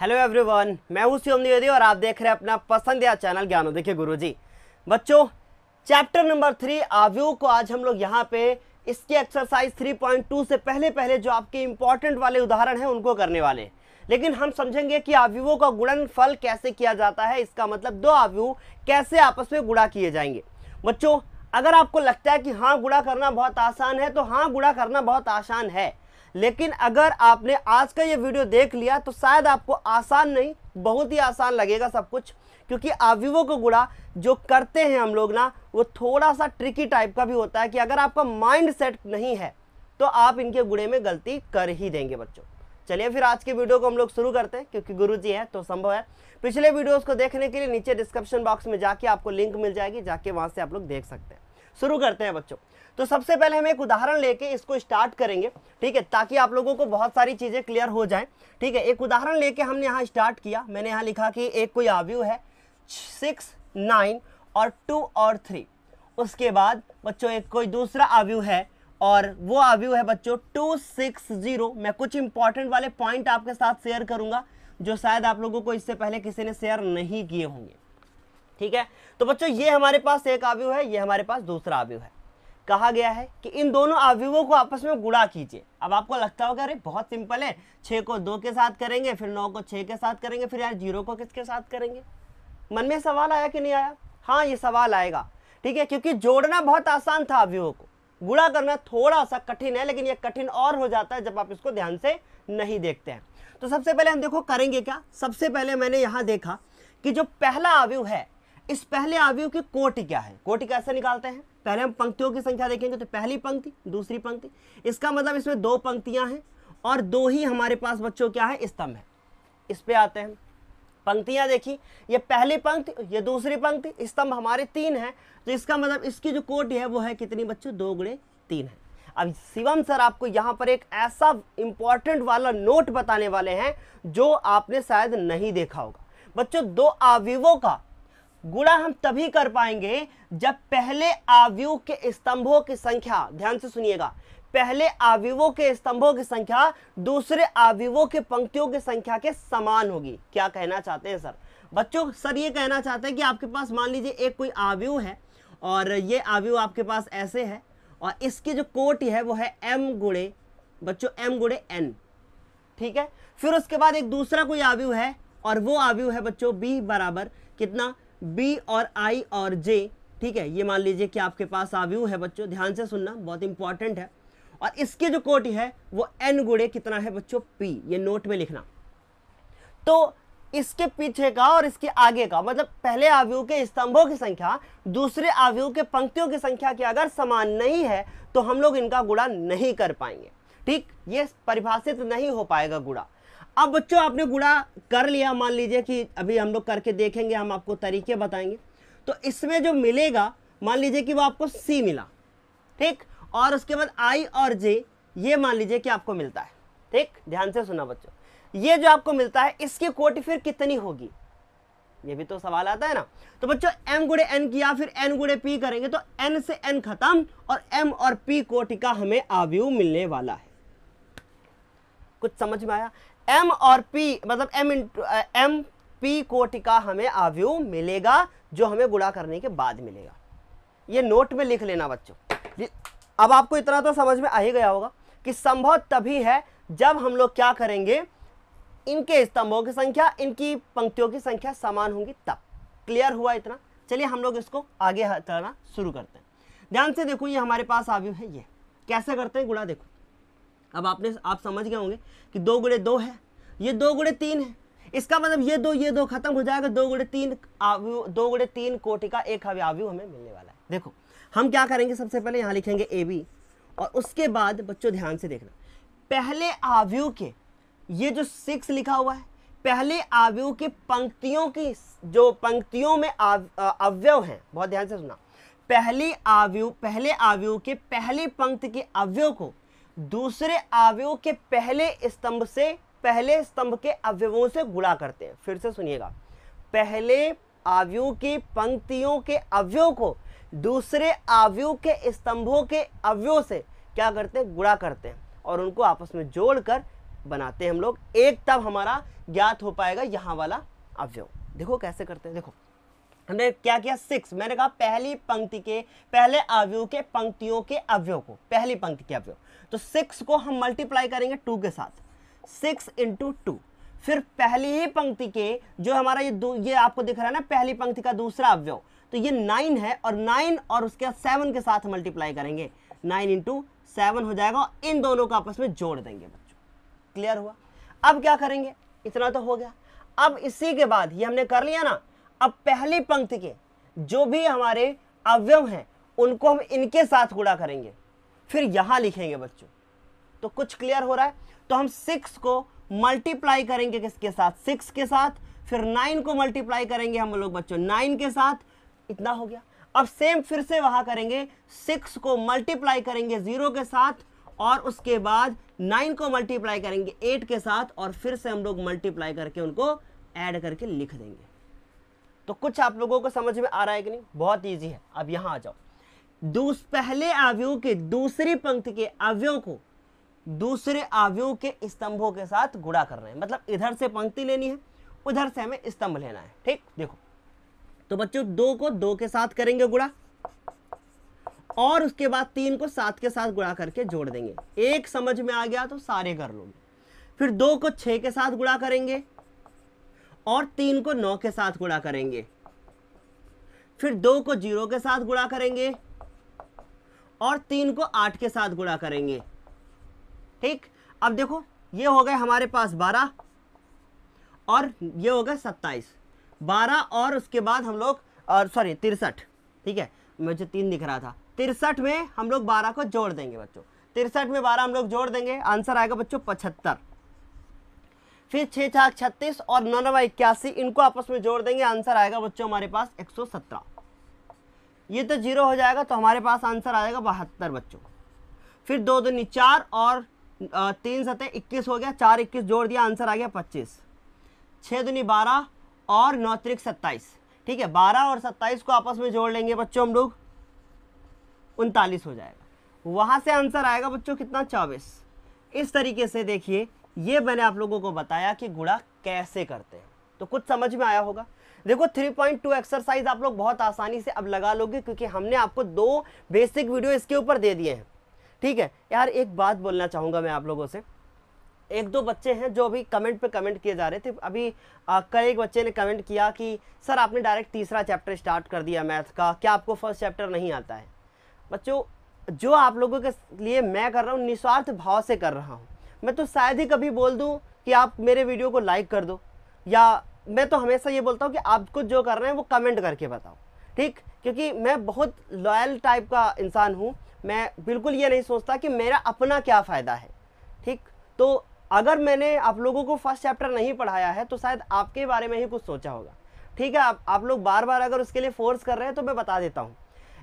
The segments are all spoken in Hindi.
हेलो एवरीवन मैं हूँ शिवम द्विवेदी और आप देख रहे हैं अपना पसंदीदा चैनल ज्ञानोदय गुरु गुरुजी बच्चों चैप्टर नंबर थ्री आवयु को आज हम लोग यहाँ पे इसके एक्सरसाइज 3.2 से पहले पहले जो आपके इंपॉर्टेंट वाले उदाहरण हैं उनको करने वाले लेकिन हम समझेंगे कि आवयुओं का गुणन फल कैसे किया जाता है इसका मतलब दो आवयु कैसे आपस में गुणा किए जाएंगे बच्चों अगर आपको लगता है कि हाँ गुणा करना बहुत आसान है तो हाँ गुणा करना बहुत आसान है लेकिन अगर आपने आज का ये वीडियो देख लिया तो शायद आपको आसान नहीं बहुत ही आसान लगेगा सब कुछ क्योंकि आविवो को गुड़ा जो करते हैं हम लोग ना वो थोड़ा सा ट्रिकी टाइप का भी होता है कि अगर आपका माइंड सेट नहीं है तो आप इनके गुड़े में गलती कर ही देंगे बच्चों चलिए फिर आज के वीडियो को हम लोग शुरू करते हैं क्योंकि गुरु जी है तो संभव है पिछले वीडियोस को देखने के लिए नीचे डिस्क्रिप्शन बॉक्स में जाके आपको लिंक मिल जाएगी जाके वहाँ से आप लोग देख सकते हैं शुरू करते हैं बच्चों तो सबसे पहले हम एक उदाहरण लेके इसको स्टार्ट करेंगे ठीक है ताकि आप लोगों को बहुत सारी चीज़ें क्लियर हो जाएं ठीक है एक उदाहरण लेके हमने यहाँ स्टार्ट किया मैंने यहाँ लिखा कि एक कोई आव्यू है सिक्स नाइन और टू और थ्री उसके बाद बच्चों एक कोई दूसरा आव्यू है और वो आव्यू है बच्चों टू सिक्स जीरो मैं कुछ इंपॉर्टेंट वाले पॉइंट आपके साथ शेयर करूँगा जो शायद आप लोगों को इससे पहले किसी ने शेयर नहीं किए होंगे ठीक है तो बच्चों ये हमारे पास एक आव्यू है ये हमारे पास दूसरा आव्यू है कहा गया है कि इन दोनों आव्यूहों को आपस में गुड़ा कीजिए अब आपको लगता होगा अरे बहुत सिंपल है छः को दो के साथ करेंगे फिर नौ को छः के साथ करेंगे फिर यार जीरो को किसके साथ करेंगे मन में सवाल आया कि नहीं आया हाँ ये सवाल आएगा ठीक है क्योंकि जोड़ना बहुत आसान था आव्यूहों को गुड़ा करना थोड़ा सा कठिन है लेकिन ये कठिन और हो जाता है जब आप इसको ध्यान से नहीं देखते हैं तो सबसे पहले हम देखो करेंगे क्या सबसे पहले मैंने यहाँ देखा कि जो पहला आव्यूह है इस पहले आवयव की कोटि क्या है कोटि कैसे निकालते हैं पहले हम पंक्तियों की संख्या देखेंगे तो पहली पंक्ति दूसरी पंक्ति इसका मतलब इसमें दो पंक्तियां हैं और दो ही हमारे पास बच्चों क्या है स्तंभ है इस पे आते हैं पंक्तियां देखी ये पहली पंक्ति ये दूसरी पंक्ति स्तंभ हमारे तीन है तो इसका मतलब इसकी जो कोटि है वो है कितनी बच्चों दो गुणे तीन है अब शिवम सर आपको यहां पर एक ऐसा इंपॉर्टेंट वाला नोट बताने वाले हैं जो आपने शायद नहीं देखा होगा बच्चों दो आविवों का गुणा हम तभी कर पाएंगे जब पहले आवयु के स्तंभों की संख्या ध्यान से सुनिएगा पहले आविवों के स्तंभों की संख्या दूसरे आविवों के पंक्तियों की संख्या के समान होगी क्या कहना चाहते हैं सर बच्चों सर ये कहना चाहते हैं कि आपके पास मान लीजिए एक कोई आवयु है और ये आवयु आपके पास ऐसे है और इसकी जो कोट है वो है एम गुड़े बच्चों एम गुड़े एन ठीक है फिर उसके बाद एक दूसरा कोई आवयु है और वो आवयु है बच्चों बी बराबर कितना बी और आई और जे ठीक है ये मान लीजिए कि आपके पास आव्यू है बच्चों ध्यान से सुनना बहुत इंपॉर्टेंट है और इसके जो कोट है वो एन गुड़े कितना है बच्चों पी ये नोट में लिखना तो इसके पीछे का और इसके आगे का मतलब पहले आवयु के स्तंभों की संख्या दूसरे आवयु के पंक्तियों की संख्या के अगर समान नहीं है तो हम लोग इनका गुड़ा नहीं कर पाएंगे ठीक ये परिभाषित नहीं हो पाएगा गुड़ा अब बच्चों आपने गुणा कर लिया मान लीजिए कि अभी हम लोग करके देखेंगे हम आपको तरीके बताएंगे तो इसमें जो मिलेगा मान लीजिए कि वो आपको सी मिला ठीक और उसके बाद आई और जे ये मान लीजिए कि आपको मिलता है ठीक ध्यान से सुना बच्चों ये जो आपको मिलता है इसकी कोटि फिर कितनी होगी ये भी तो सवाल आता है ना तो बच्चों एम गुड़े एन किया फिर एन गुड़े पी करेंगे तो एन से एन खत्म और एम और पी कोटि का हमें आव्यू मिलने वाला है कुछ समझ में आया एम और पी मतलब एम इन एम पी कोटिका हमें आव्यू मिलेगा जो हमें गुणा करने के बाद मिलेगा ये नोट में लिख लेना बच्चों अब आपको इतना तो समझ में आ ही गया होगा कि संभव तभी है जब हम लोग क्या करेंगे इनके स्तंभों की संख्या इनकी पंक्तियों की संख्या समान होंगी तब क्लियर हुआ इतना चलिए हम लोग इसको आगे हटाना शुरू करते हैं ध्यान से देखो ये हमारे पास आव्यू है ये कैसे करते हैं गुणा देखो अब आपने आप समझ गए होंगे कि दो गुड़े दो है ये दो गुड़े तीन है इसका मतलब ये दो ये दो खत्म हो जाएगा दो गुड़े तीन आवयु दो गुड़े तीन कोटि का एक आवयु हमें मिलने वाला है देखो हम क्या करेंगे सबसे पहले यहाँ लिखेंगे ए बी और उसके बाद बच्चों ध्यान से देखना पहले आवयु के ये जो सिक्स लिखा हुआ है पहले आवयु के पंक्तियों की जो पंक्तियों में अवयव हैं बहुत ध्यान से सुना पहले आवयु पहले आवयु के पहली पंक्ति के अवयव को दूसरे अवयव के पहले स्तंभ से पहले स्तंभ के अवयवों से गुणा करते हैं फिर से सुनिएगा पहले अवयव की पंक्तियों के अवयव को दूसरे अवयव के स्तंभों के अवयव से क्या करते हैं गुणा करते हैं और उनको आपस में जोड़कर बनाते हैं हम लोग एक तब हमारा ज्ञात हो पाएगा यहां वाला अवयव देखो कैसे करते हैं देखो हमने क्या किया सिक्स मैंने कहा पहली पंक्ति के पहले अवयव के पंक्तियों के अवयव को पहली पंक्ति के अवयव तो सिक्स को हम मल्टीप्लाई करेंगे टू के साथ सिक्स इंटू टू फिर पहली ही पंक्ति के जो हमारा ये ये आपको दिख रहा है ना पहली पंक्ति का दूसरा अवयव तो ये नाइन है और नाइन और उसके बाद सेवन के साथ मल्टीप्लाई करेंगे नाइन इंटू सेवन हो जाएगा इन दोनों को आपस में जोड़ देंगे बच्चों क्लियर हुआ अब क्या करेंगे इतना तो हो गया अब इसी के बाद ये हमने कर लिया ना अब पहली पंक्ति के जो भी हमारे अवयव हैं उनको हम इनके साथ गुड़ा करेंगे फिर यहाँ लिखेंगे बच्चों तो कुछ क्लियर हो रहा है तो हम सिक्स को मल्टीप्लाई करेंगे किसके साथ सिक्स के साथ फिर नाइन को मल्टीप्लाई करेंगे हम लोग बच्चों नाइन के साथ इतना हो गया अब सेम फिर से वहाँ करेंगे सिक्स को मल्टीप्लाई करेंगे ज़ीरो के साथ और उसके बाद नाइन को मल्टीप्लाई करेंगे एट के साथ और फिर से हम लोग मल्टीप्लाई करके उनको ऐड करके लिख देंगे तो कुछ आप लोगों को समझ में आ रहा है कि नहीं बहुत ईजी है अब यहाँ आ जाओ दूस पहले अवयव के दूसरी पंक्ति के अवयव को दूसरे अवयव के स्तंभों के साथ गुड़ा करना है मतलब इधर से पंक्ति लेनी है उधर से हमें स्तंभ लेना है ठीक देखो तो बच्चों दो को दो के साथ करेंगे गुड़ा और उसके बाद तीन को सात के साथ गुड़ा करके जोड़ देंगे एक समझ में आ गया तो सारे कर लोगे फिर दो को छह के साथ गुड़ा करेंगे और तीन को नौ के साथ गुड़ा करेंगे फिर दो को जीरो के साथ गुड़ा करेंगे और तीन को आठ के साथ गुणा करेंगे ठीक अब देखो ये हो गए हमारे पास बारह और ये हो गए सत्ताईस बारह और उसके बाद हम लोग और सॉरी तिरसठ ठीक है मुझे तीन दिख रहा था तिरसठ में हम लोग बारह को जोड़ देंगे बच्चों तिरसठ में बारह हम लोग जोड़ देंगे आंसर आएगा बच्चों पचहत्तर फिर छः चाक छत्तीस और नौ नवा इक्यासी इनको आपस में जोड़ देंगे आंसर आएगा बच्चों हमारे पास एक सौ सत्रह ये तो जीरो हो जाएगा तो हमारे पास आंसर आ जाएगा बहत्तर बच्चों फिर दो दूनी चार और तीन सतह इक्कीस हो गया चार इक्कीस जोड़ दिया आंसर आ गया पच्चीस छः दूनी बारह और नौ त्रिक सत्ताईस ठीक है बारह और सत्ताईस को आपस में जोड़ लेंगे बच्चों हम लोग उनतालीस हो जाएगा वहाँ से आंसर आएगा बच्चों कितना चौबीस इस तरीके से देखिए ये मैंने आप लोगों को बताया कि गुड़ा कैसे करते हैं तो कुछ समझ में आया होगा देखो 3.2 एक्सरसाइज आप लोग बहुत आसानी से अब लगा लोगे क्योंकि हमने आपको दो बेसिक वीडियो इसके ऊपर दे दिए हैं ठीक है यार एक बात बोलना चाहूँगा मैं आप लोगों से एक दो बच्चे हैं जो अभी कमेंट पे कमेंट किए जा रहे थे अभी कल एक बच्चे ने कमेंट किया कि सर आपने डायरेक्ट तीसरा चैप्टर स्टार्ट कर दिया मैथ का क्या आपको फर्स्ट चैप्टर नहीं आता है बच्चों जो आप लोगों के लिए मैं कर रहा हूँ निस्वार्थ भाव से कर रहा हूँ मैं तो शायद ही कभी बोल दूँ कि आप मेरे वीडियो को लाइक कर दो या मैं तो हमेशा ये बोलता हूँ कि आपको जो कर रहे हैं वो कमेंट करके बताओ ठीक क्योंकि मैं बहुत लॉयल टाइप का इंसान हूँ मैं बिल्कुल ये नहीं सोचता कि मेरा अपना क्या फ़ायदा है ठीक तो अगर मैंने आप लोगों को फर्स्ट चैप्टर नहीं पढ़ाया है तो शायद आपके बारे में ही कुछ सोचा होगा ठीक है आप आप लोग बार बार अगर उसके लिए फोर्स कर रहे हैं तो मैं बता देता हूँ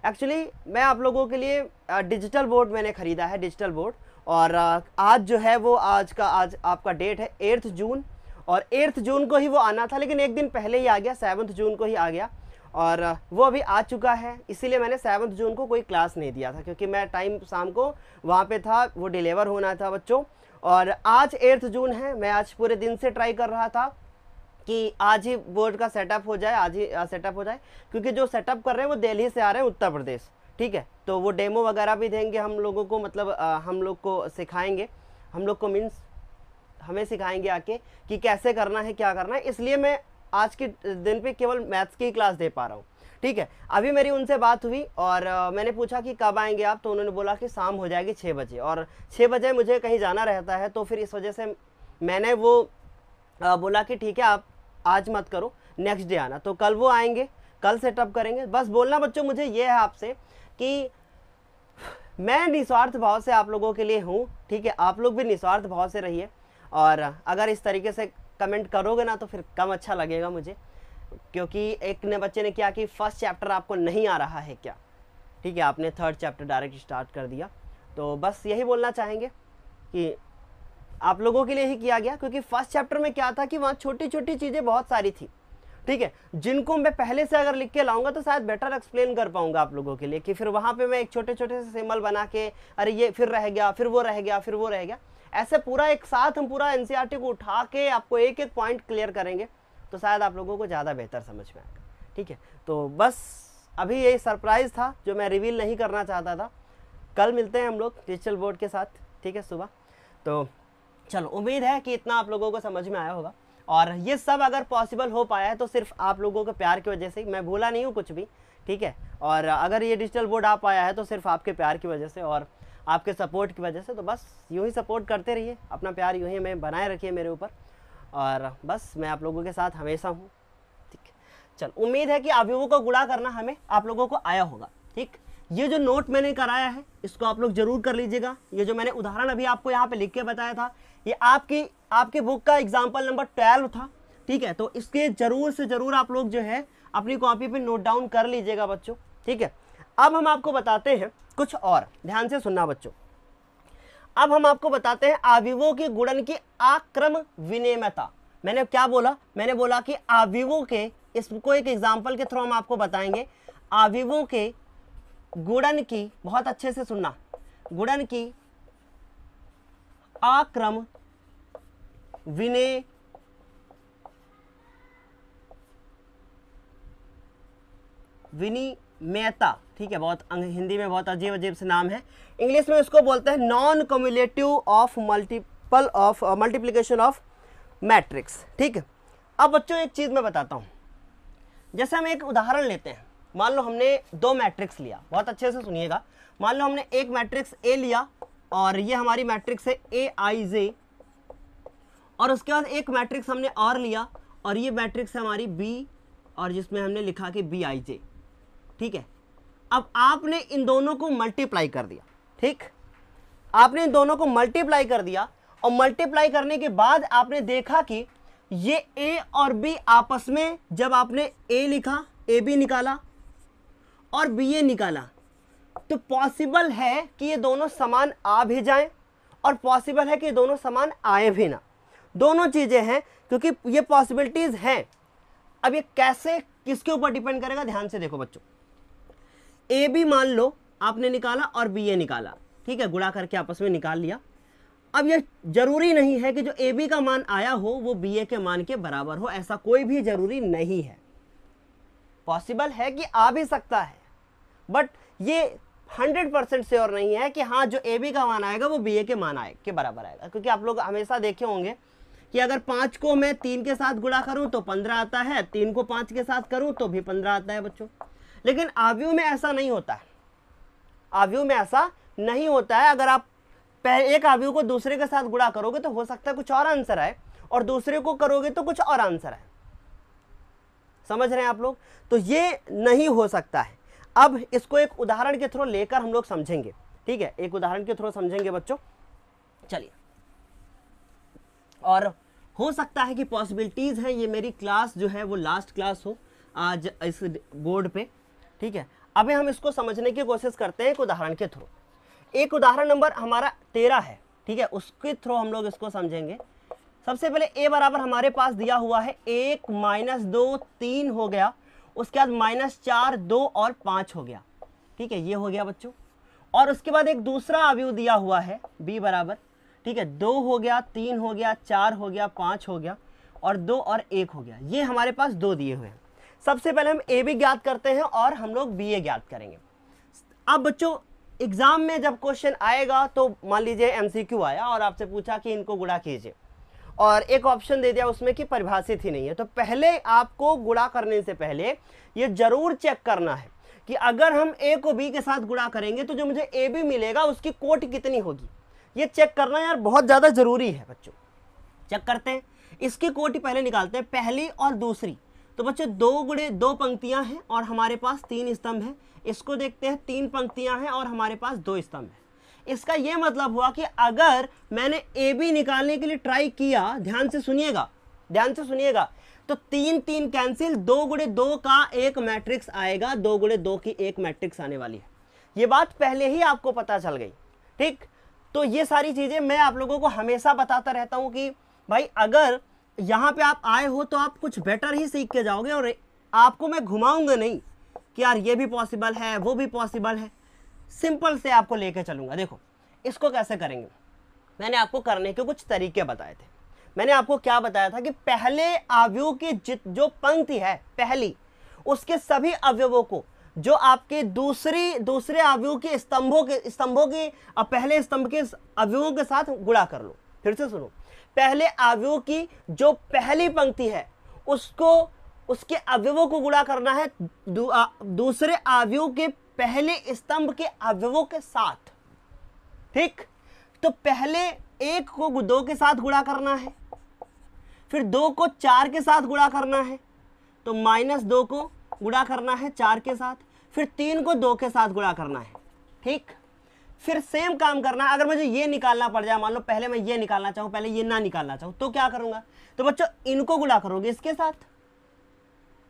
एक्चुअली मैं आप लोगों के लिए डिजिटल बोर्ड मैंने ख़रीदा है डिजिटल बोर्ड और आज जो है वो आज का आज आपका डेट है एट्थ जून और एट्थ जून को ही वो आना था लेकिन एक दिन पहले ही आ गया सेवन्थ जून को ही आ गया और वो अभी आ चुका है इसीलिए मैंने सेवन्थ जून को कोई क्लास नहीं दिया था क्योंकि मैं टाइम शाम को वहाँ पे था वो डिलीवर होना था बच्चों और आज एट्थ जून है मैं आज पूरे दिन से ट्राई कर रहा था कि आज ही बोर्ड का सेटअप हो जाए आज ही सेटअप हो जाए क्योंकि जो सेटअप कर रहे हैं वो दिल्ली से आ रहे हैं उत्तर प्रदेश ठीक है तो वो डेमो वगैरह भी देंगे हम लोगों को मतलब हम लोग को सिखाएंगे हम लोग को मीन्स हमें सिखाएंगे आके कि कैसे करना है क्या करना है इसलिए मैं आज के दिन पे केवल मैथ्स की क्लास दे पा रहा हूँ ठीक है अभी मेरी उनसे बात हुई और मैंने पूछा कि कब आएंगे आप तो उन्होंने बोला कि शाम हो जाएगी छः बजे और छः बजे मुझे कहीं जाना रहता है तो फिर इस वजह से मैंने वो बोला कि ठीक है आप आज मत करो नेक्स्ट डे आना तो कल वो आएंगे कल सेटअप करेंगे बस बोलना बच्चों मुझे ये है आपसे कि मैं निस्वार्थ भाव से आप लोगों के लिए हूँ ठीक है आप लोग भी निस्वार्थ भाव से रहिए और अगर इस तरीके से कमेंट करोगे ना तो फिर कम अच्छा लगेगा मुझे क्योंकि एक ने बच्चे ने किया कि फर्स्ट चैप्टर आपको नहीं आ रहा है क्या ठीक है आपने थर्ड चैप्टर डायरेक्ट स्टार्ट कर दिया तो बस यही बोलना चाहेंगे कि आप लोगों के लिए ही किया गया क्योंकि फर्स्ट चैप्टर में क्या था कि वहाँ छोटी छोटी चीज़ें बहुत सारी थी ठीक है जिनको मैं पहले से अगर लिख के लाऊंगा तो शायद बेटर एक्सप्लेन कर पाऊंगा आप लोगों के लिए कि फिर वहाँ पे मैं एक छोटे छोटे से सिम्बल बना के अरे ये फिर रह गया फिर वो रह गया फिर वो रह गया ऐसे पूरा एक साथ हम पूरा एन e को उठा के आपको एक एक पॉइंट क्लियर करेंगे तो शायद आप लोगों को ज़्यादा बेहतर समझ में आएगा ठीक है तो बस अभी ये सरप्राइज़ था जो मैं रिवील नहीं करना चाहता था कल मिलते हैं हम लोग डिजिटल बोर्ड के साथ ठीक है सुबह तो चलो उम्मीद है कि इतना आप लोगों को समझ में आया होगा और ये सब अगर पॉसिबल हो पाया है तो सिर्फ आप लोगों के प्यार की वजह से मैं भूला नहीं हूँ कुछ भी ठीक है और अगर ये डिजिटल बोर्ड आ पाया है तो सिर्फ आपके प्यार की वजह से और आपके सपोर्ट की वजह से तो बस यूँ ही सपोर्ट करते रहिए अपना प्यार यूँ ही हमें बनाए रखिए मेरे ऊपर और बस मैं आप लोगों के साथ हमेशा हूँ ठीक चल उम्मीद है कि अवयवों को गुड़ा करना हमें आप लोगों को आया होगा ठीक ये जो नोट मैंने कराया है इसको आप लोग जरूर कर लीजिएगा ये जो मैंने उदाहरण अभी आपको यहाँ पे लिख के बताया था ये आपकी आपके बुक का एग्जाम्पल नंबर ट्वेल्व था ठीक है तो इसके ज़रूर से ज़रूर आप लोग जो है अपनी कॉपी पे नोट डाउन कर लीजिएगा बच्चों ठीक है अब हम आपको बताते हैं कुछ और ध्यान से सुनना बच्चों अब हम आपको बताते हैं आविवों की गुणन की आक्रम विनिमयता मैंने क्या बोला मैंने बोला कि आविवों के इसको एक एग्जाम्पल के थ्रू हम आपको बताएंगे आविवों के गुणन की बहुत अच्छे से सुनना गुणन की आक्रम विनय विनिमयता ठीक है बहुत हिंदी में बहुत अजीब अजीब से नाम है इंग्लिश में उसको बोलते हैं non cumulative of multiple of multiplication of matrix ठीक है अब बच्चों एक चीज़ मैं बताता हूँ जैसे हम एक उदाहरण लेते हैं मान लो हमने दो मैट्रिक्स लिया बहुत अच्छे से सुनिएगा मान लो हमने एक मैट्रिक्स ए लिया और ये हमारी मैट्रिक्स है ए आई जे और उसके बाद एक मैट्रिक्स हमने और लिया और ये मैट्रिक्स है हमारी बी और जिसमें हमने लिखा कि बी आई जे ठीक है अब आपने इन दोनों को मल्टीप्लाई कर दिया ठीक आपने इन दोनों को मल्टीप्लाई कर दिया और मल्टीप्लाई करने के बाद आपने देखा कि ये ए और बी आपस में जब आपने ए लिखा ए बी निकाला और बी ए निकाला तो पॉसिबल है कि ये दोनों समान आ भी जाएं और पॉसिबल है कि दोनों समान आए भी ना दोनों चीज़ें हैं क्योंकि ये पॉसिबिलिटीज़ हैं अब ये कैसे किसके ऊपर डिपेंड करेगा ध्यान से देखो बच्चों ए बी मान लो आपने निकाला और बी ए निकाला ठीक है गुड़ा करके आपस में निकाल लिया अब यह जरूरी नहीं है कि जो ए बी का मान आया हो वो बी ए के मान के बराबर हो ऐसा कोई भी जरूरी नहीं है पॉसिबल है कि आ भी सकता है बट ये हंड्रेड परसेंट श्योर नहीं है कि हाँ जो ए बी का मान आएगा वो बी ए के मान आए के बराबर आएगा क्योंकि आप लोग हमेशा देखे होंगे कि अगर पाँच को मैं तीन के साथ गुड़ा करूँ तो पंद्रह आता है तीन को पाँच के साथ करूँ तो भी पंद्रह आता है बच्चों लेकिन आवयु में ऐसा नहीं होता है आवयु में ऐसा नहीं होता है अगर आप एक आवयु को दूसरे के साथ गुड़ा करोगे तो हो सकता है कुछ और आंसर आए और दूसरे को करोगे तो कुछ और आंसर आए समझ रहे हैं आप लोग तो ये नहीं हो सकता है अब इसको एक उदाहरण के थ्रू लेकर हम लोग समझेंगे ठीक है एक उदाहरण के थ्रू समझेंगे बच्चों चलिए और हो सकता है कि पॉसिबिलिटीज़ हैं ये मेरी क्लास जो है वो लास्ट क्लास हो आज इस बोर्ड पे ठीक है अभी हम इसको समझने की कोशिश करते हैं एक उदाहरण के थ्रू एक उदाहरण नंबर हमारा तेरह है ठीक है उसके थ्रू हम लोग इसको समझेंगे सबसे पहले ए बराबर हमारे पास दिया हुआ है एक माइनस दो तीन हो गया उसके बाद माइनस चार दो और पाँच हो गया ठीक है ये हो गया बच्चों और उसके बाद एक दूसरा अवयु दिया हुआ है बी बराबर ठीक है दो हो गया तीन हो गया चार हो गया पाँच हो गया और दो और एक हो गया ये हमारे पास दो दिए हुए हैं सबसे पहले हम ए बी ज्ञात करते हैं और हम लोग बी ए ज्ञात करेंगे अब बच्चों एग्जाम में जब क्वेश्चन आएगा तो मान लीजिए एमसीक्यू आया और आपसे पूछा कि इनको गुड़ा कीजिए और एक ऑप्शन दे दिया उसमें कि परिभाषित ही नहीं है तो पहले आपको गुड़ा करने से पहले ये ज़रूर चेक करना है कि अगर हम ए को बी के साथ गुड़ा करेंगे तो जो मुझे ए बी मिलेगा उसकी कोट कितनी होगी ये चेक करना यार बहुत ज़्यादा ज़रूरी है बच्चों चेक करते हैं इसकी कोट पहले निकालते हैं पहली और दूसरी तो बच्चे दो गुड़े दो पंक्तियाँ हैं और हमारे पास तीन स्तंभ हैं इसको देखते हैं तीन पंक्तियाँ हैं और हमारे पास दो स्तंभ हैं इसका यह मतलब हुआ कि अगर मैंने ए बी निकालने के लिए ट्राई किया ध्यान से सुनिएगा ध्यान से सुनिएगा तो तीन तीन कैंसिल दो गुड़े दो का एक मैट्रिक्स आएगा दो गुड़े दो की एक मैट्रिक्स आने वाली है ये बात पहले ही आपको पता चल गई ठीक तो ये सारी चीज़ें मैं आप लोगों को हमेशा बताता रहता हूँ कि भाई अगर यहाँ पे आप आए हो तो आप कुछ बेटर ही सीख के जाओगे और आपको मैं घुमाऊंगा नहीं कि यार ये भी पॉसिबल है वो भी पॉसिबल है सिंपल से आपको लेके चलूँगा देखो इसको कैसे करेंगे मैंने आपको करने के कुछ तरीके बताए थे मैंने आपको क्या बताया था कि पहले अवयव की जित जो पंक्ति है पहली उसके सभी अवयवों को जो आपके दूसरी दूसरे अवयव के स्तंभों के स्तंभों के पहले स्तंभ के अवयवों के साथ गुड़ा कर लो फिर से सुनो पहले अवयव की जो पहली पंक्ति है उसको उसके अवयवों को गुणा करना है दू, आ, दूसरे अवयव के पहले स्तंभ के अवयवों के साथ ठीक तो पहले एक को दो के साथ गुणा करना है फिर दो को चार के साथ गुणा करना है तो माइनस दो को गुणा करना है चार के साथ फिर तीन को दो के साथ गुणा करना है ठीक फिर सेम काम करना अगर मुझे ये निकालना पड़ जाए मान लो पहले मैं ये निकालना चाहूं पहले ये ना निकालना चाहूं तो क्या करूंगा तो बच्चों इनको गुड़ा करोगे इसके साथ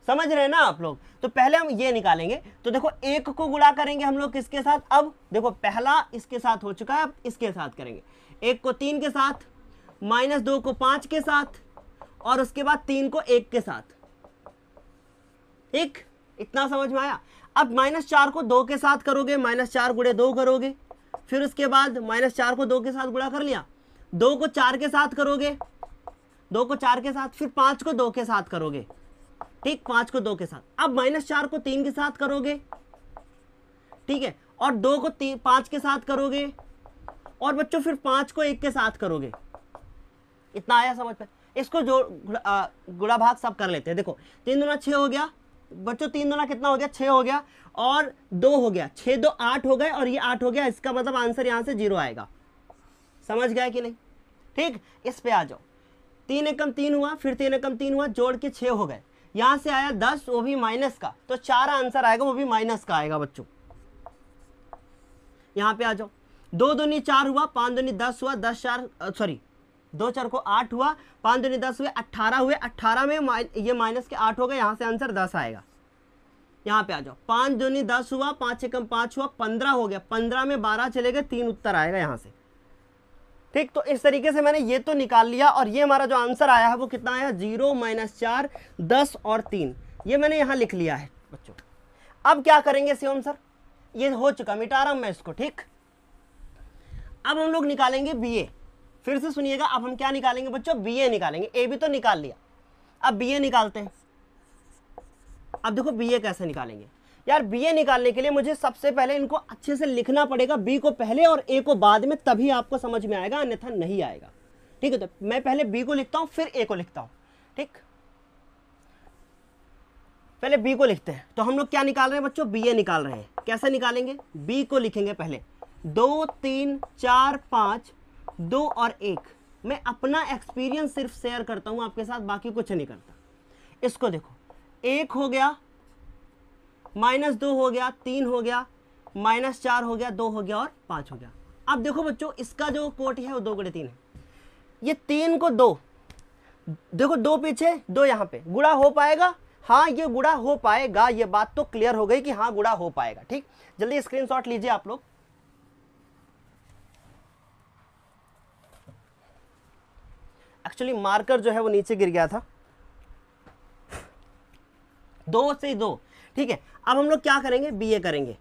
समझ रहे हैं ना आप लोग तो पहले हम ये निकालेंगे तो देखो एक को गुड़ा करेंगे हम लोग किसके साथ अब देखो पहला इसके साथ हो चुका है अब इसके साथ करेंगे एक को तीन के साथ माइनस दो को पांच के साथ और उसके बाद तीन को एक के साथ ठीक इतना समझ में आया अब माइनस चार को दो के साथ करोगे माइनस चार गुड़े दो करोगे फिर उसके बाद माइनस चार को दो के साथ गुणा कर लिया दो को चार के साथ करोगे दो को चार के साथ फिर पांच को दो के साथ करोगे ठीक पांच को दो के साथ अब माइनस चार को तीन के साथ करोगे ठीक है और दो को पांच के साथ करोगे और बच्चों फिर पांच को एक के साथ करोगे इतना आया समझ पे इसको जो गुड़ा, भाग सब कर लेते हैं देखो तीन दुना छह हो गया बच्चों तीन दोना कितना हो गया छः हो गया और दो हो गया छः दो आठ हो गए और ये आठ हो गया इसका मतलब आंसर यहाँ से जीरो आएगा समझ गया कि नहीं ठीक इस पे आ जाओ तीन एकम तीन हुआ फिर तीन एकम तीन हुआ जोड़ के छः हो गए यहाँ से आया दस वो भी माइनस का तो चार आंसर आएगा वो भी माइनस का आएगा बच्चों यहाँ पे आ जाओ दो दूनी चार हुआ पाँच दूनी दस हुआ दस चार सॉरी दो चार को आठ हुआ पाँच दूनी दस हुए अट्ठारह हुए अट्ठारह में ये माइनस के आठ हो गए यहाँ से आंसर दस आएगा यहाँ पे आ जाओ पाँच दूनी दस हुआ पाँच एकम पाँच हुआ पंद्रह हो गया पंद्रह में बारह चले गए तीन उत्तर आएगा यहाँ से ठीक तो इस तरीके से मैंने ये तो निकाल लिया और ये हमारा जो आंसर आया है वो कितना आया जीरो माइनस चार दस और तीन ये मैंने यहाँ लिख लिया है बच्चों अब क्या करेंगे शिवम सर ये हो चुका मिटा रहा हूँ मैं इसको ठीक अब हम लोग निकालेंगे ए फिर से सुनिएगा अब हम क्या निकालेंगे बच्चों बी ए निकालेंगे ए भी तो निकाल लिया अब बी ए निकालते हैं अब देखो बी ए कैसे निकालेंगे यार बी ए निकालने के लिए मुझे सबसे पहले इनको अच्छे से लिखना पड़ेगा बी को पहले और ए को बाद में तभी आपको समझ में आएगा अन्यथा नहीं आएगा ठीक है तो मैं पहले बी को लिखता हूं फिर ए को लिखता हूं ठीक पहले बी को लिखते हैं तो हम लोग क्या निकाल रहे हैं बच्चों बी ए निकाल रहे हैं कैसे निकालेंगे बी को लिखेंगे पहले दो तीन चार पांच दो और एक मैं अपना एक्सपीरियंस सिर्फ शेयर करता हूं आपके साथ बाकी कुछ नहीं करता इसको देखो एक हो गया माइनस दो हो गया तीन हो गया माइनस चार हो गया दो हो गया और पाँच हो गया अब देखो बच्चों इसका जो कोट है वो दो गुड़े तीन है ये तीन को दो देखो दो पीछे दो यहाँ पे गुड़ा हो पाएगा हाँ ये गुड़ा हो पाएगा ये बात तो क्लियर हो गई कि हाँ गुड़ा हो पाएगा ठीक जल्दी स्क्रीनशॉट लीजिए आप लोग एक्चुअली मार्कर जो है वो नीचे गिर गया था दो से दो ठीक है अब हम लोग क्या करेंगे बी ए करेंगे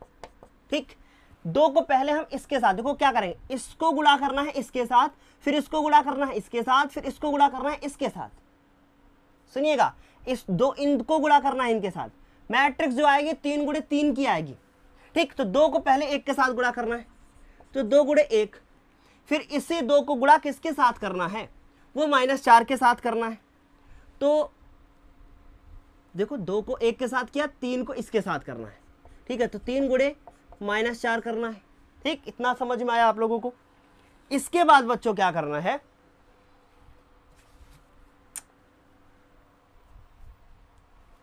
ठीक दो को पहले हम इसके साथ देखो क्या करेंगे इसको गुड़ा करना है इसके साथ फिर इसको गुड़ा करना है इसके साथ फिर इसको गुड़ा करना है इसके साथ सुनिएगा इस दो इनको गुड़ा करना है इनके साथ मैट्रिक्स जो आएगी तीन गुड़े तीन की आएगी ठीक तो दो को पहले एक के साथ गुड़ा करना है तो दो गुड़े एक फिर इसी दो को गुड़ा किसके साथ करना है वो माइनस चार के साथ करना है तो देखो दो को एक के साथ किया तीन को इसके साथ करना है ठीक है तो तीन गुड़े माइनस चार करना है ठीक इतना समझ में आया आप लोगों को इसके बाद बच्चों क्या करना है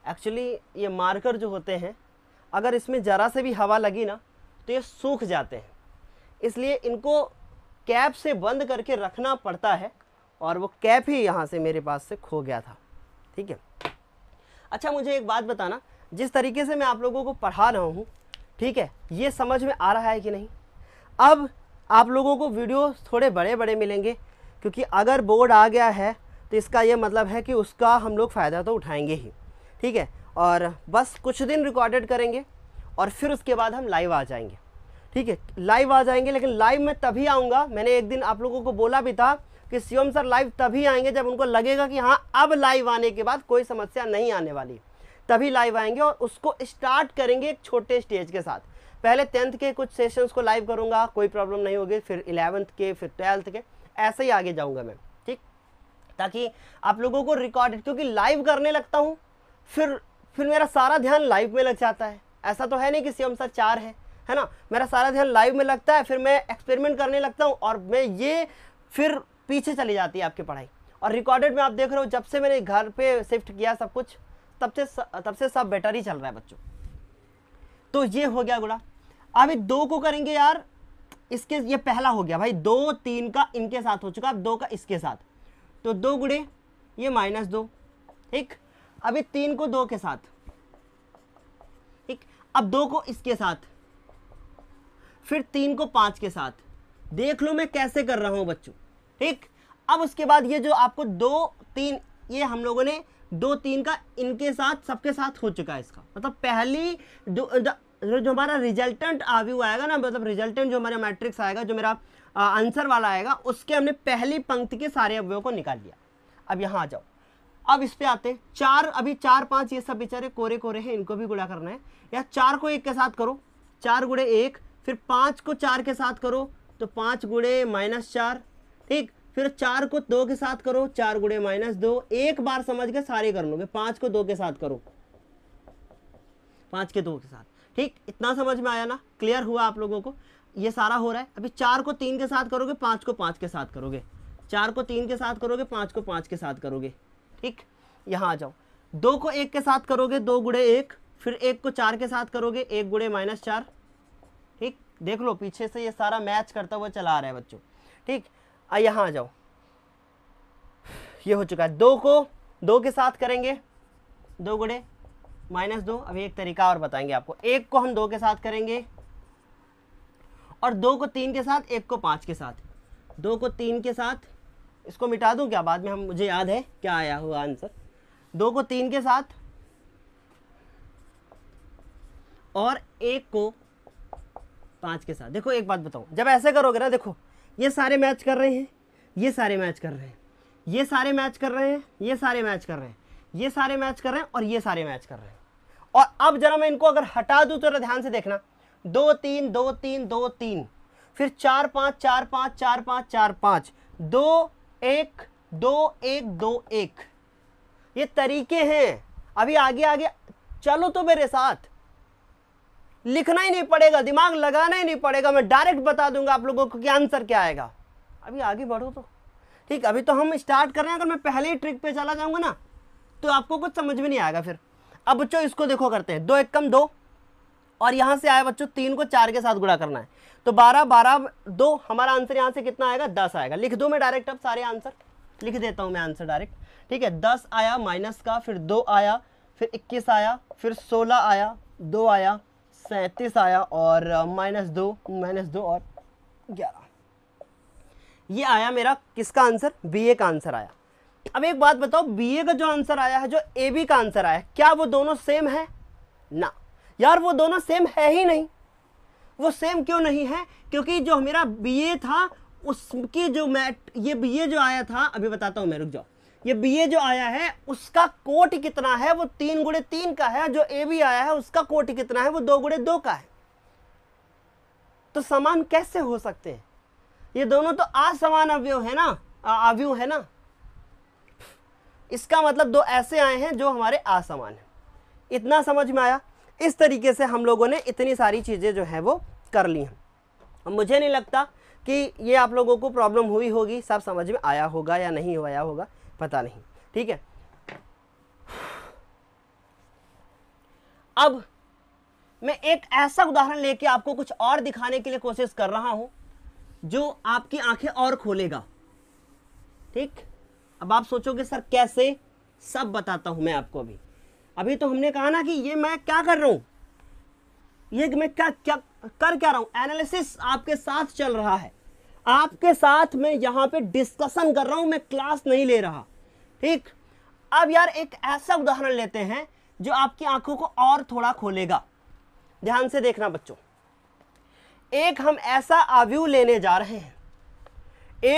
एक्चुअली ये मार्कर जो होते हैं अगर इसमें ज़रा से भी हवा लगी ना तो ये सूख जाते हैं इसलिए इनको कैप से बंद करके रखना पड़ता है और वो कैप ही यहाँ से मेरे पास से खो गया था ठीक है अच्छा मुझे एक बात बताना जिस तरीके से मैं आप लोगों को पढ़ा रहा हूँ ठीक है ये समझ में आ रहा है कि नहीं अब आप लोगों को वीडियो थोड़े बड़े बड़े मिलेंगे क्योंकि अगर बोर्ड आ गया है तो इसका ये मतलब है कि उसका हम लोग फ़ायदा तो उठाएंगे ही ठीक है और बस कुछ दिन रिकॉर्डेड करेंगे और फिर उसके बाद हम लाइव आ जाएंगे ठीक है लाइव आ जाएंगे लेकिन लाइव में तभी आऊँगा मैंने एक दिन आप लोगों को बोला भी था कि शिवम सर लाइव तभी आएंगे जब उनको लगेगा कि हाँ अब लाइव आने के बाद कोई समस्या नहीं आने वाली तभी लाइव आएंगे और उसको स्टार्ट करेंगे एक छोटे स्टेज के साथ पहले टेंथ के कुछ सेशंस को लाइव करूंगा कोई प्रॉब्लम नहीं होगी फिर इलेवंथ के फिर ट्वेल्थ के ऐसे ही आगे जाऊंगा मैं ठीक ताकि आप लोगों को रिकॉर्डेड क्योंकि लाइव करने लगता हूँ फिर फिर मेरा सारा ध्यान लाइव में लग जाता है ऐसा तो है नहीं कि सीएम सर चार है है ना मेरा सारा ध्यान लाइव में लगता है फिर मैं एक्सपेरिमेंट करने लगता हूँ और मैं ये फिर पीछे चली जाती है आपकी पढ़ाई और रिकॉर्डेड में आप देख रहे हो जब से मैंने घर पे शिफ्ट किया सब कुछ तब से तब से सब बेटर ही चल रहा है बच्चों तो ये हो गया गुड़ा अभी दो को करेंगे यार इसके ये पहला हो गया भाई दो तीन का इनके साथ हो चुका अब दो का इसके साथ तो दो गुड़े ये माइनस दो ठीक अभी तीन को दो के साथ ठीक अब दो को इसके साथ फिर तीन को पांच के साथ देख लो मैं कैसे कर रहा हूं बच्चों ठीक अब उसके बाद ये जो आपको दो तीन ये हम लोगों ने दो तीन का इनके साथ सबके साथ हो चुका है इसका मतलब पहली जो जो जो हमारा रिजल्टेंट आव्यू आएगा ना मतलब रिजल्टेंट जो हमारा मैट्रिक्स आएगा जो मेरा आंसर वाला आएगा उसके हमने पहली पंक्ति के सारे अवयों को निकाल लिया अब यहाँ आ जाओ अब इस पर आते चार अभी चार पाँच ये सब बेचारे कोरे कोरे हैं इनको भी गुड़ा करना है या चार को एक के साथ करो चार गुड़े एक फिर पाँच को चार के साथ करो तो पाँच गुड़े माइनस चार ठीक फिर चार को दो के साथ करो चार गुड़े माइनस दो एक बार समझ के सारे कर लोगे पांच को दो के साथ करो पांच के दो के साथ ठीक इतना समझ में आया ना क्लियर हुआ आप लोगों को ये सारा हो रहा है अभी चार को तीन के साथ करोगे पांच को पांच के साथ करोगे चार को तीन के साथ करोगे पांच को पांच के साथ करोगे ठीक यहां आ जाओ दो को एक के साथ करोगे दो गुड़े एक फिर एक को चार के साथ करोगे एक गुड़े माइनस चार ठीक देख लो पीछे से ये सारा मैच करता हुआ चला आ रहा है बच्चों ठीक आ यहाँ आ जाओ ये हो चुका है दो को दो के साथ करेंगे दो गुड़े माइनस दो अभी एक तरीका और बताएंगे आपको एक को हम दो के साथ करेंगे और दो को तीन के साथ एक को पाँच के साथ दो को तीन के साथ इसको मिटा दूं क्या बाद में हम मुझे याद है क्या आया हुआ आंसर दो को तीन के साथ और एक को पाँच के साथ देखो एक बात बताऊँ जब ऐसे करोगे ना देखो ये सारे मैच कर रहे हैं ये सारे मैच कर रहे हैं ये सारे मैच कर रहे हैं ये सारे मैच कर रहे हैं ये सारे मैच कर रहे हैं और ये सारे मैच कर रहे हैं और अब जरा मैं इनको अगर हटा दूँ तो ध्यान से देखना दो तीन दो तीन दो तीन फिर चार पाँच चार पाँच चार पाँच चार पाँच दो एक दो एक दो एक ये तरीके हैं अभी आगे आगे चलो तो मेरे साथ लिखना ही नहीं पड़ेगा दिमाग लगाना ही नहीं पड़ेगा मैं डायरेक्ट बता दूंगा आप लोगों को कि आंसर क्या आएगा अभी आगे बढ़ो तो ठीक अभी तो हम स्टार्ट कर रहे हैं अगर मैं पहले ही ट्रिक पे चला जाऊंगा ना तो आपको कुछ समझ में नहीं आएगा फिर अब बच्चों इसको देखो करते हैं दो एक कम दो और यहाँ से आया बच्चों तीन को चार के साथ गुड़ा करना है तो बारह बारह दो हमारा आंसर यहाँ से कितना आएगा दस आएगा लिख दो मैं डायरेक्ट अब सारे आंसर लिख देता हूँ मैं आंसर डायरेक्ट ठीक है दस आया माइनस का फिर दो आया फिर इक्कीस आया फिर सोलह आया दो आया सैंतीस आया और माइनस दो माइनस दो और ग्यारह ये आया मेरा किसका आंसर बी ए का आंसर आया अब एक बात बताओ बीए का जो आंसर आया है जो ए बी का आंसर आया क्या वो दोनों सेम है ना यार वो दोनों सेम है ही नहीं वो सेम क्यों नहीं है क्योंकि जो मेरा बी ए था उसकी जो मैट ये बी ए जो आया था अभी बताता हूँ मैं रुक जाओ ये बी ए जो आया है उसका कोट कितना है वो तीन गुड़े तीन का है जो ए बी आया है उसका कोट कितना है वो दो गुड़े दो का है तो समान कैसे हो सकते हैं ये दोनों तो असमान अवयव है ना अवयव है ना इसका मतलब दो ऐसे आए हैं जो हमारे असमान हैं इतना समझ में आया इस तरीके से हम लोगों ने इतनी सारी चीज़ें जो है वो कर ली हैं मुझे नहीं लगता कि ये आप लोगों को प्रॉब्लम हुई होगी सब समझ में आया होगा या नहीं आया होगा पता नहीं ठीक है अब मैं एक ऐसा उदाहरण लेके आपको कुछ और दिखाने के लिए कोशिश कर रहा हूं जो आपकी आंखें और खोलेगा ठीक अब आप सोचोगे सर कैसे सब बताता हूं मैं आपको अभी अभी तो हमने कहा ना कि ये मैं क्या कर रहा हूं ये मैं क्या क्या कर क्या रहा हूं एनालिसिस आपके साथ चल रहा है आपके साथ मैं यहाँ पे डिस्कशन कर रहा हूं मैं क्लास नहीं ले रहा ठीक अब यार एक ऐसा उदाहरण लेते हैं जो आपकी आंखों को और थोड़ा खोलेगा ध्यान से देखना बच्चों एक हम ऐसा आव्यू लेने जा रहे हैं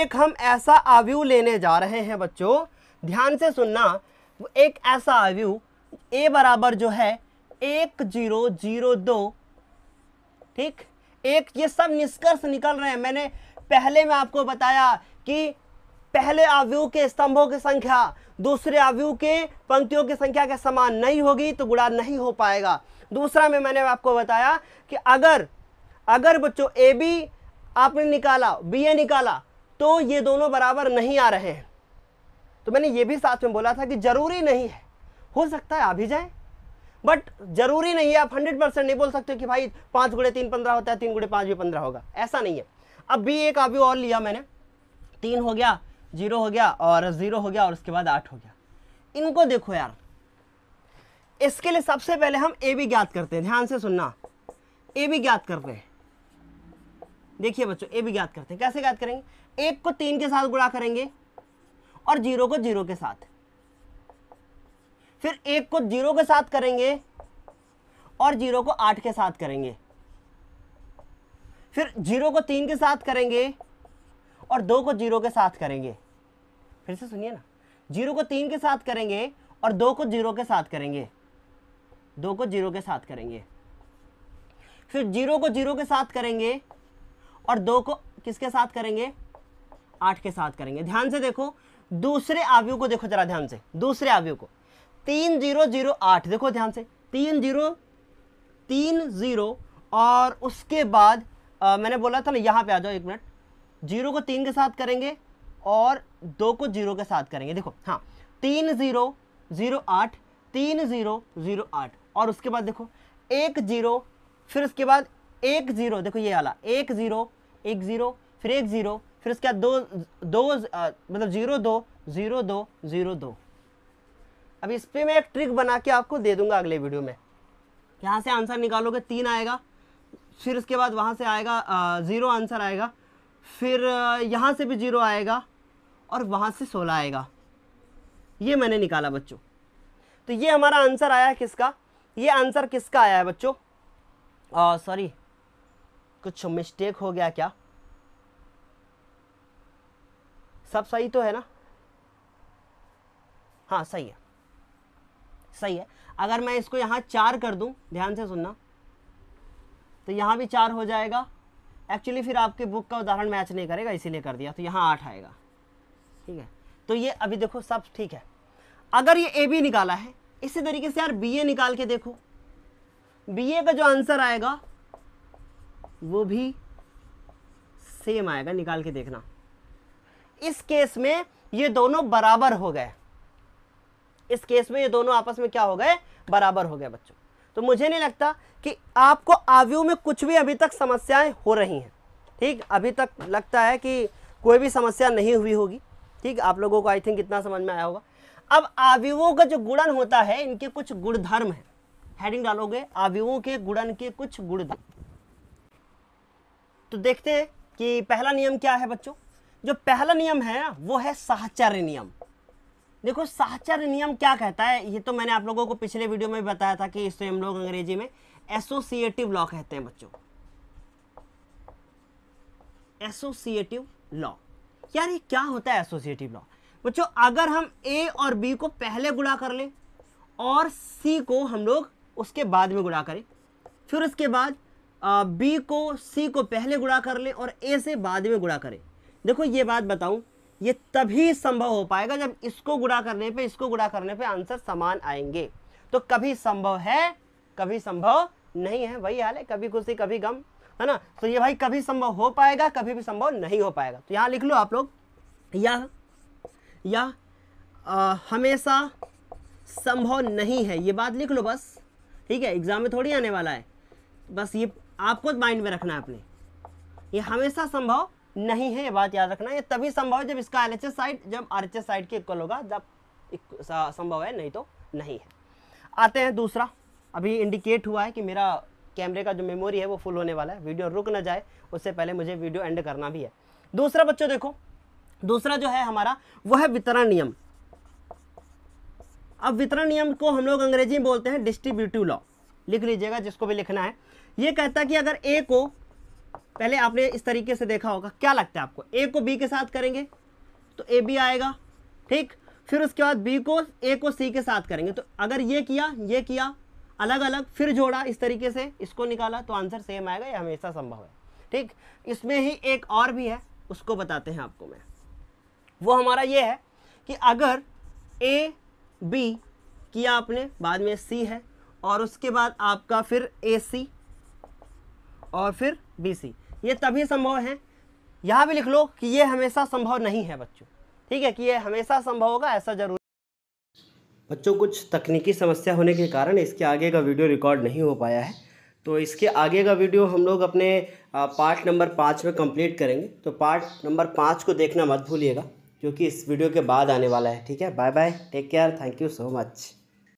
एक हम ऐसा आव्यू लेने जा रहे हैं बच्चों ध्यान से सुनना एक ऐसा आव्यू ए बराबर जो है एक जीरो जीरो दो ठीक एक ये सब निष्कर्ष निकल रहे हैं मैंने पहले मैं आपको बताया कि पहले अवयव के स्तंभों की संख्या दूसरे अवयव के पंक्तियों की संख्या के समान नहीं होगी तो गुणा नहीं हो पाएगा दूसरा में मैंने आपको बताया कि अगर अगर बच्चों ए बी आपने निकाला बी ए निकाला तो ये दोनों बराबर नहीं आ रहे हैं तो मैंने ये भी साथ में बोला था कि ज़रूरी नहीं है हो सकता है आ भी जाए बट ज़रूरी नहीं है आप हंड्रेड परसेंट नहीं बोल सकते कि भाई पाँच गुड़े तीन पंद्रह होता है तीन गुड़े पाँच भी पंद्रह होगा ऐसा नहीं है अब भी एक अभी और लिया मैंने तीन हो गया जीरो हो गया और ज़ीरो हो गया और उसके बाद आठ हो गया इनको देखो यार इसके लिए सबसे पहले हम ए बी ज्ञात करते हैं ध्यान से सुनना ए बी ज्ञात करते हैं देखिए बच्चों ए बी ज्ञात करते हैं कैसे ज्ञात करेंगे एक को तीन के साथ गुणा करेंगे और जीरो को जीरो के साथ फिर एक को जीरो के साथ करेंगे और जीरो को आठ के साथ करेंगे फिर जीरो को तीन के साथ करेंगे और दो को जीरो के साथ करेंगे फिर से सुनिए ना जीरो को तीन के साथ करेंगे और दो को जीरो के साथ करेंगे दो को जीरो के साथ करेंगे फिर जीरो को जीरो के साथ करेंगे और दो को किसके साथ करेंगे आठ के साथ करेंगे ध्यान से देखो दूसरे आवयु को देखो जरा ध्यान से दूसरे आवयु को तीन जीरो जीरो आठ देखो ध्यान से तीन जीरो तीन जीरो और उसके बाद आ, मैंने बोला था ना यहाँ पे आ जाओ एक मिनट जीरो को तीन के साथ करेंगे और दो को जीरो के साथ करेंगे देखो हाँ तीन ज़ीरो ज़ीरो आठ तीन ज़ीरो ज़ीरो आठ और उसके बाद देखो एक ज़ीरो फिर उसके बाद एक ज़ीरो देखो ये वाला एक ज़ीरो एक ज़ीरो फिर एक ज़ीरो फिर उसके बाद दो दो आ, मतलब ज़ीरो दो ज़ीरो दो ज़ीरो दो अब इस पर मैं एक ट्रिक बना के आपको दे दूंगा अगले वीडियो में यहाँ से आंसर निकालोगे तीन आएगा फिर इसके बाद वहाँ से आएगा ज़ीरो आंसर आएगा फिर यहाँ से भी ज़ीरो आएगा और वहाँ से सोलह आएगा ये मैंने निकाला बच्चों तो ये हमारा आंसर आया है किसका ये आंसर किसका आया है बच्चों सॉरी कुछ मिस्टेक हो गया क्या सब सही तो है ना हाँ सही है सही है अगर मैं इसको यहाँ चार कर दूँ ध्यान से सुनना तो यहाँ भी चार हो जाएगा एक्चुअली फिर आपके बुक का उदाहरण मैच नहीं करेगा इसीलिए कर दिया तो यहाँ आठ आएगा ठीक है तो ये अभी देखो सब ठीक है अगर ये ए बी निकाला है इसी तरीके से यार बी ए निकाल के देखो बी ए का जो आंसर आएगा वो भी सेम आएगा निकाल के देखना इस केस में ये दोनों बराबर हो गए इस केस में ये दोनों आपस में क्या हो गए बराबर हो गए बच्चों तो मुझे नहीं लगता कि आपको आव्यू में कुछ भी अभी तक समस्याएं हो रही हैं ठीक अभी तक लगता है कि कोई भी समस्या नहीं हुई होगी ठीक आप लोगों को आई थिंक इतना समझ में आया होगा अब आवयुओं का जो गुणन होता है इनके कुछ गुणधर्म है हेडिंग डालोगे आविवों के गुणन के कुछ गुणधर्म तो देखते हैं कि पहला नियम क्या है बच्चों जो पहला नियम है वो है साहचर्य नियम देखो साक्षर नियम क्या कहता है ये तो मैंने आप लोगों को पिछले वीडियो में बताया था कि इससे तो हम लोग अंग्रेजी में एसोसिएटिव लॉ कहते हैं बच्चों एसोसिएटिव लॉ यार ये क्या होता है एसोसिएटिव लॉ बच्चों अगर हम ए और बी को पहले गुड़ा कर लें और सी को हम लोग उसके बाद में गुड़ा करें फिर उसके बाद बी को सी को पहले गुड़ा कर लें और ए से बाद में गुड़ा करें देखो ये बात बताऊं ये तभी संभव हो पाएगा जब इसको गुड़ा करने पे इसको गुड़ा करने पे आंसर समान आएंगे तो कभी संभव है कभी संभव नहीं है वही हाल है कभी खुशी कभी गम है ना तो ये भाई कभी संभव हो पाएगा कभी भी संभव नहीं हो पाएगा तो यहाँ लिख लो आप लोग यह यह हमेशा संभव नहीं है ये बात लिख लो बस ठीक है एग्जाम में थोड़ी आने वाला है बस ये आपको माइंड में रखना है अपने ये हमेशा संभव नहीं है ये बात याद रखना ये तभी संभव है जब इसका एल साइड जब आर साइड के इक्वल होगा जब संभव है नहीं तो नहीं है आते हैं दूसरा अभी इंडिकेट हुआ है कि मेरा कैमरे का जो मेमोरी है वो फुल होने वाला है वीडियो रुक ना जाए उससे पहले मुझे वीडियो एंड करना भी है दूसरा बच्चों देखो दूसरा जो है हमारा वह है वितरण नियम अब वितरण नियम को हम लोग अंग्रेजी में बोलते हैं डिस्ट्रीब्यूटिव लॉ लिख लीजिएगा जिसको भी लिखना है ये कहता है कि अगर ए को पहले आपने इस तरीके से देखा होगा क्या लगता है आपको ए को बी के साथ करेंगे तो ए बी आएगा ठीक फिर उसके बाद बी को ए को सी के साथ करेंगे तो अगर ये किया ये किया अलग अलग फिर जोड़ा इस तरीके से इसको निकाला तो आंसर सेम आएगा ये हमेशा संभव है ठीक इसमें ही एक और भी है उसको बताते हैं आपको मैं वो हमारा ये है कि अगर ए बी किया आपने बाद में सी है और उसके बाद आपका फिर ए सी और फिर बी सी ये तभी संभव है यहाँ भी लिख लो कि ये हमेशा संभव नहीं है बच्चों ठीक है कि ये हमेशा संभव होगा ऐसा जरूर बच्चों कुछ तकनीकी समस्या होने के कारण इसके आगे का वीडियो रिकॉर्ड नहीं हो पाया है तो इसके आगे का वीडियो हम लोग अपने पार्ट नंबर पाँच में कंप्लीट करेंगे तो पार्ट नंबर पाँच को देखना मत भूलिएगा क्योंकि इस वीडियो के बाद आने वाला है ठीक है bye bye take care thank you so much